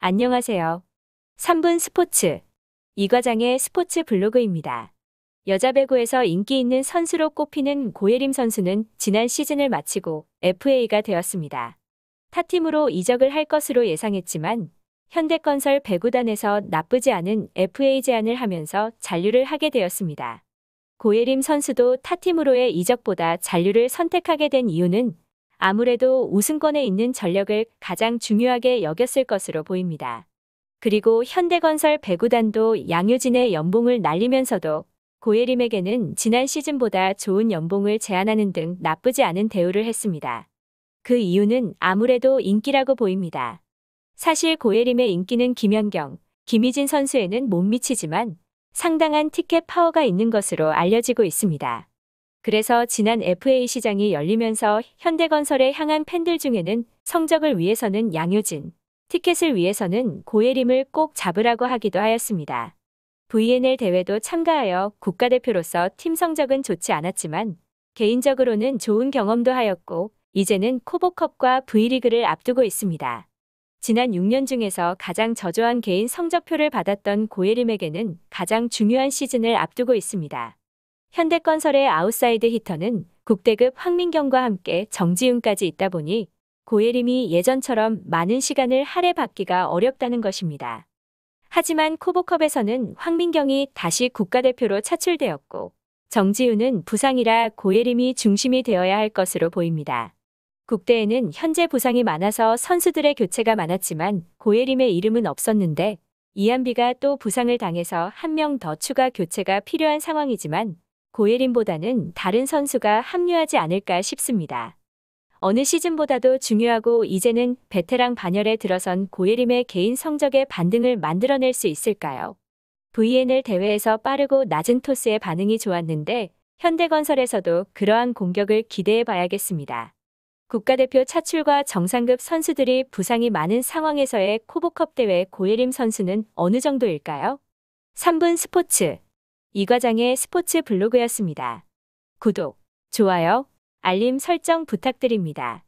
안녕하세요. 3분 스포츠 이 과장의 스포츠 블로그입니다. 여자 배구에서 인기 있는 선수로 꼽히는 고예림 선수는 지난 시즌을 마치고 FA가 되었습니다. 타팀으로 이적을 할 것으로 예상했지만 현대건설 배구단에서 나쁘지 않은 FA 제안을 하면서 잔류를 하게 되었습니다. 고예림 선수도 타팀으로의 이적보다 잔류를 선택하게 된 이유는 아무래도 우승권에 있는 전력을 가장 중요하게 여겼을 것으로 보입니다. 그리고 현대건설 배구단도 양효진의 연봉을 날리면서도 고예림에게는 지난 시즌보다 좋은 연봉을 제안하는 등 나쁘지 않은 대우를 했습니다. 그 이유는 아무래도 인기라고 보입니다. 사실 고예림의 인기는 김연경, 김희진 선수에는 못 미치지만 상당한 티켓 파워가 있는 것으로 알려지고 있습니다. 그래서 지난 FA 시장이 열리면서 현대건설에 향한 팬들 중에는 성적을 위해서는 양효진, 티켓을 위해서는 고예림을 꼭 잡으라고 하기도 하였습니다. VNL 대회도 참가하여 국가대표로서 팀 성적은 좋지 않았지만 개인적으로는 좋은 경험도 하였고 이제는 코보컵과 V리그를 앞두고 있습니다. 지난 6년 중에서 가장 저조한 개인 성적표를 받았던 고예림에게는 가장 중요한 시즌을 앞두고 있습니다. 현대건설의 아웃사이드 히터는 국대급 황민경과 함께 정지훈까지 있다 보니 고예림이 예전처럼 많은 시간을 할애받기가 어렵다는 것입니다. 하지만 코보컵에서는 황민경이 다시 국가대표로 차출되었고 정지훈은 부상이라 고예림이 중심이 되어야 할 것으로 보입니다. 국대에는 현재 부상이 많아서 선수들의 교체가 많았지만 고예림의 이름은 없었는데 이한비가 또 부상을 당해서 한 명 더 추가 교체가 필요한 상황이지만 고예림보다는 다른 선수가 합류하지 않을까 싶습니다. 어느 시즌보다도 중요하고 이제는 베테랑 반열에 들어선 고예림의 개인 성적의 반등을 만들어낼 수 있을까요? VNL 대회에서 빠르고 낮은 토스의 반응이 좋았는데 현대건설에서도 그러한 공격을 기대해 봐야겠습니다. 국가대표 차출과 정상급 선수들이 부상이 많은 상황에서의 코보컵 대회 고예림 선수는 어느 정도일까요? 3분 스포츠 이 과장의 스포츠 블로그였습니다. 구독, 좋아요, 알림 설정 부탁드립니다.